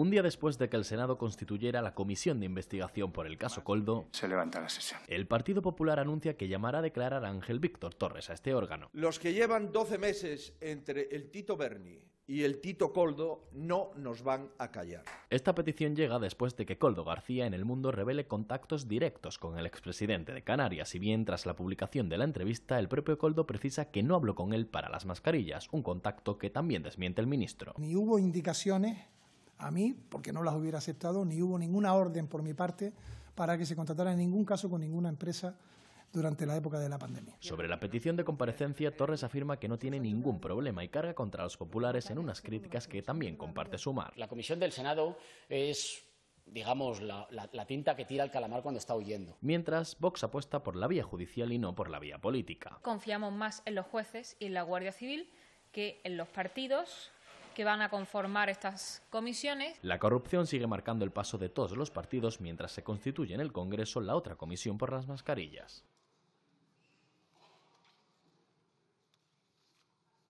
Un día después de que el Senado constituyera la comisión de investigación por el caso Coldo, se levanta la sesión. El Partido Popular anuncia que llamará a declarar a Ángel Víctor Torres a este órgano. Los que llevan 12 meses entre el Tito Berni y el Tito Coldo no nos van a callar. Esta petición llega después de que Coldo García en El Mundo revele contactos directos con el expresidente de Canarias, y bien tras la publicación de la entrevista el propio Coldo precisa que no habló con él para las mascarillas, un contacto que también desmiente el ministro. Ni hubo indicaciones a mí, porque no las hubiera aceptado, ni hubo ninguna orden por mi parte para que se contratara en ningún caso con ninguna empresa durante la época de la pandemia. Sobre la petición de comparecencia, Torres afirma que no tiene ningún problema y carga contra los populares en unas críticas que también comparte su mar. La comisión del Senado es digamos, la, la, tinta que tira el calamar cuando está huyendo. Mientras, Vox apuesta por la vía judicial y no por la vía política. Confiamos más en los jueces y en la Guardia Civil que en los partidos que van a conformar estas comisiones. La corrupción sigue marcando el paso de todos los partidos mientras se constituye en el Congreso la otra comisión por las mascarillas.